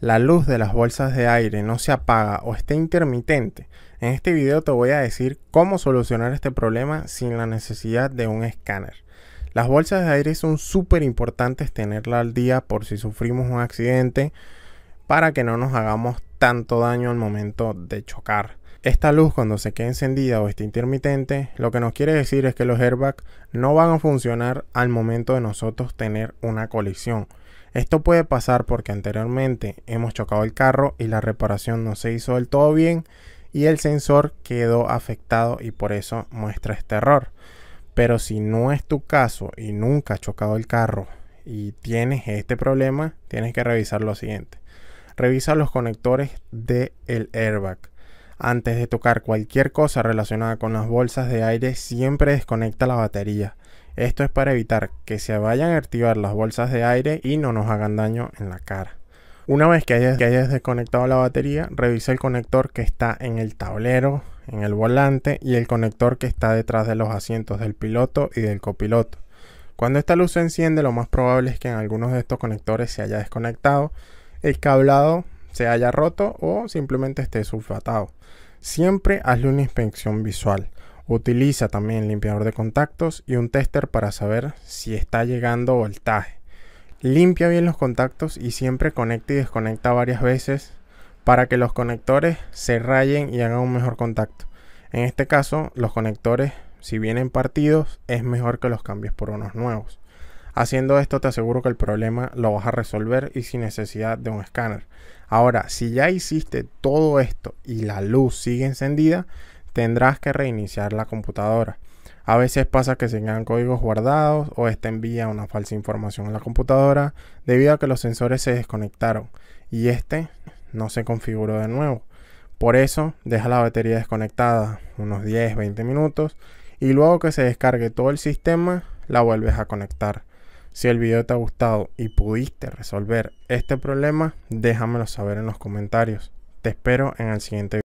la luz de las bolsas de aire no se apaga o esté intermitente, en este video te voy a decir cómo solucionar este problema sin la necesidad de un escáner. Las bolsas de aire son súper importantes tenerla al día por si sufrimos un accidente para que no nos hagamos tanto daño al momento de chocar. Esta luz cuando se quede encendida o esté intermitente, lo que nos quiere decir es que los airbags no van a funcionar al momento de nosotros tener una colisión. Esto puede pasar porque anteriormente hemos chocado el carro y la reparación no se hizo del todo bien y el sensor quedó afectado y por eso muestra este error. Pero si no es tu caso y nunca has chocado el carro y tienes este problema, tienes que revisar lo siguiente. Revisa los conectores del el airbag. Antes de tocar cualquier cosa relacionada con las bolsas de aire, siempre desconecta la batería. Esto es para evitar que se vayan a activar las bolsas de aire y no nos hagan daño en la cara. Una vez que hayas, desconectado la batería, revisa el conector que está en el tablero, en el volante y el conector que está detrás de los asientos del piloto y del copiloto. Cuando esta luz se enciende, lo más probable es que en algunos de estos conectores se haya desconectado, el cablado se haya roto o simplemente esté sulfatado. Siempre hazle una inspección visual. Utiliza también limpiador de contactos y un tester para saber si está llegando voltaje. Limpia bien los contactos y siempre conecta y desconecta varias veces para que los conectores se rayen y hagan un mejor contacto. En este caso, los conectores, si vienen partidos, es mejor que los cambies por unos nuevos. Haciendo esto te aseguro que el problema lo vas a resolver y sin necesidad de un escáner. Ahora, si ya hiciste todo esto y la luz sigue encendida, tendrás que reiniciar la computadora. A veces pasa que se quedan códigos guardados o este envía una falsa información a la computadora debido a que los sensores se desconectaron y este no se configuró de nuevo. Por eso deja la batería desconectada unos 10-20 minutos y luego que se descargue todo el sistema la vuelves a conectar. Si el video te ha gustado y pudiste resolver este problema, déjamelo saber en los comentarios. Te espero en el siguiente video.